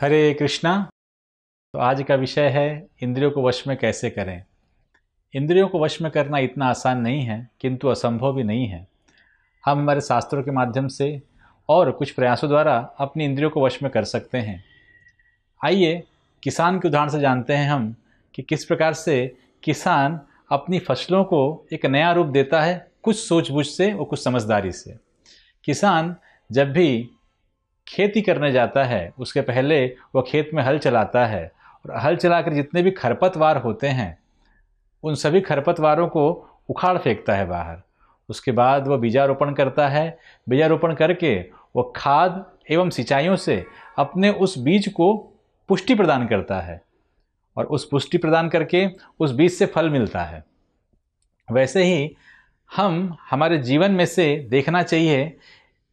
हरे कृष्णा तो आज का विषय है इंद्रियों को वश में कैसे करें इंद्रियों को वश में करना इतना आसान नहीं है किंतु असंभव भी नहीं है हम हमारे शास्त्रों के माध्यम से और कुछ प्रयासों द्वारा अपनी इंद्रियों को वश में कर सकते हैं आइए किसान के उदाहरण से जानते हैं हम कि किस प्रकार से किसान अपनी फसलों को एक नया रूप देता है कुछ सोचबूझ से और कुछ समझदारी से किसान जब भी खेती करने जाता है उसके पहले वह खेत में हल चलाता है और हल चलाकर जितने भी खरपतवार होते हैं उन सभी खरपतवारों को उखाड़ फेंकता है बाहर उसके बाद वह बीजारोपण करता है बीजारोपण करके वह खाद एवं सिंचाइयों से अपने उस बीज को पुष्टि प्रदान करता है और उस पुष्टि प्रदान करके उस बीज से फल मिलता है वैसे ही हम हमारे जीवन में से देखना चाहिए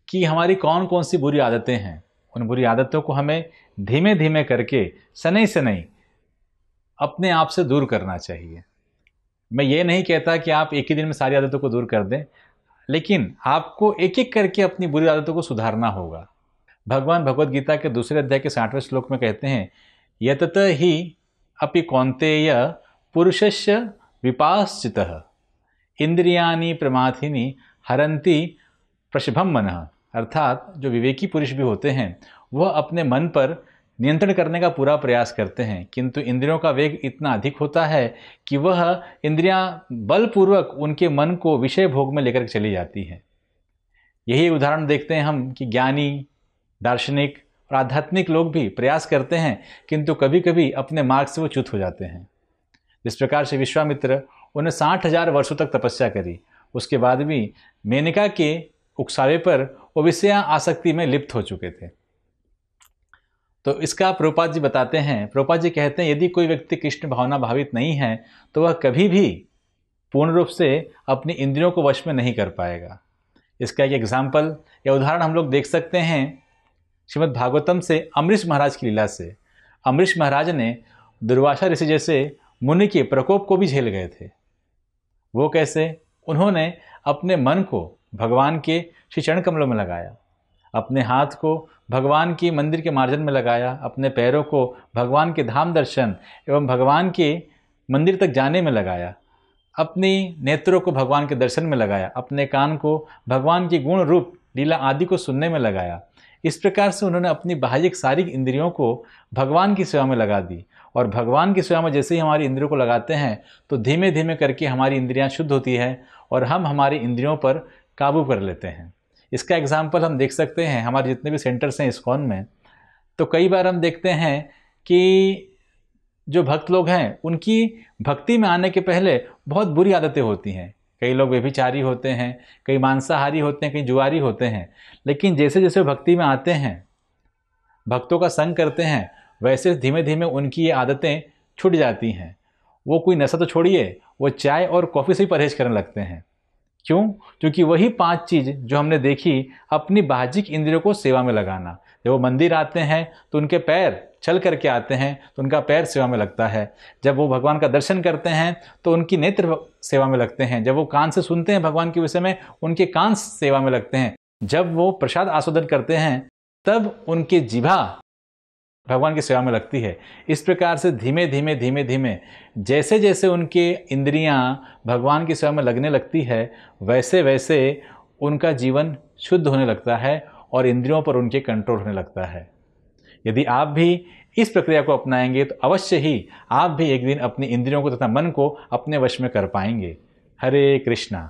कि हमारी कौन कौन सी बुरी आदतें हैं उन बुरी आदतों को हमें धीमे धीमे करके सनई सनई अपने आप से दूर करना चाहिए मैं ये नहीं कहता कि आप एक ही दिन में सारी आदतों को दूर कर दें लेकिन आपको एक एक करके अपनी बुरी आदतों को सुधारना होगा भगवान भगवद गीता के दूसरे अध्याय के साठवें श्लोक में कहते हैं यतत ही अपि कौंतेय पुरुष विपाश्चित इंद्रियानी प्रमाथिनी हरंती प्रशुभम मन अर्थात जो विवेकी पुरुष भी होते हैं वह अपने मन पर नियंत्रण करने का पूरा प्रयास करते हैं किंतु इंद्रियों का वेग इतना अधिक होता है कि वह इंद्रियां बलपूर्वक उनके मन को विषय भोग में लेकर चली जाती हैं यही उदाहरण देखते हैं हम कि ज्ञानी दार्शनिक और आध्यात्मिक लोग भी प्रयास करते हैं किंतु कभी कभी अपने मार्ग से वो च्युत हो जाते हैं जिस प्रकार से विश्वामित्र उन्हें साठ हजार वर्षों तक तपस्या करी उसके बाद भी मेनका के उकसावे पर वो विषया आसक्ति में लिप्त हो चुके थे तो इसका प्रोपात जी बताते हैं प्रोपात जी कहते हैं यदि कोई व्यक्ति कृष्ण भावना भावित नहीं है तो वह कभी भी पूर्ण रूप से अपनी इंद्रियों को वश में नहीं कर पाएगा इसका एक एग्जाम्पल या उदाहरण हम लोग देख सकते हैं श्रीमद् भागवतम से अमरीश महाराज की लीला से अमरीश महाराज ने दुर्वासा ऋषि जैसे मुनि के प्रकोप को भी झेल गए थे वो कैसे उन्होंने अपने मन को भगवान के श्री चरण कमलों में लगाया अपने हाथ को भगवान की मंदिर के मार्जन में लगाया अपने पैरों को भगवान के धाम दर्शन एवं भगवान के मंदिर तक जाने में लगाया अपने नेत्रों को भगवान के दर्शन में लगाया अपने कान को भगवान की गुण रूप लीला आदि को सुनने में लगाया इस प्रकार से उन्होंने अपनी बाह्यिक सारी इंद्रियों को भगवान की सेवा में लगा दी और भगवान की सेवा में जैसे ही हमारी इंद्रियों को लगाते हैं तो धीमे धीमे करके हमारी इंद्रियां शुद्ध होती है और हम हमारी इंद्रियों पर काबू कर लेते हैं इसका एग्ज़ाम्पल हम देख सकते हैं हमारे जितने भी सेंटर्स हैं इस्कॉन में तो कई बार हम देखते हैं कि जो भक्त लोग हैं उनकी भक्ति में आने के पहले बहुत बुरी आदतें होती हैं कई लोग व्यभिचारी होते हैं कई मांसाहारी होते हैं कई जुआरी होते हैं लेकिन जैसे जैसे भक्ति में आते हैं भक्तों का संग करते हैं वैसे धीमे धीमे उनकी ये आदतें छूट जाती हैं वो कोई नशा तो छोड़िए वो चाय और कॉफ़ी से ही परहेज करने लगते हैं क्यों क्योंकि वही पांच चीज़ जो हमने देखी अपनी बाहजिक इंद्रियों को सेवा में लगाना जब वो मंदिर आते हैं तो उनके पैर छल करके आते हैं तो उनका पैर सेवा में लगता है जब वो भगवान का दर्शन करते हैं तो उनकी नेत्र सेवा में लगते हैं जब वो कान से सुनते हैं भगवान के विषय में उनके कान सेवा में लगते हैं जब वो प्रसाद आस्वादन करते हैं तब उनके जिभा भगवान की सेवा में लगती है इस प्रकार से धीमे धीमे धीमे धीमे जैसे जैसे उनके इंद्रियां भगवान की सेवा में लगने लगती है वैसे वैसे उनका जीवन शुद्ध होने लगता है और इंद्रियों पर उनके कंट्रोल होने लगता है यदि आप भी इस प्रक्रिया को अपनाएंगे तो अवश्य ही आप भी एक दिन अपनी इंद्रियों को तथा मन को अपने वश में कर पाएंगे हरे कृष्णा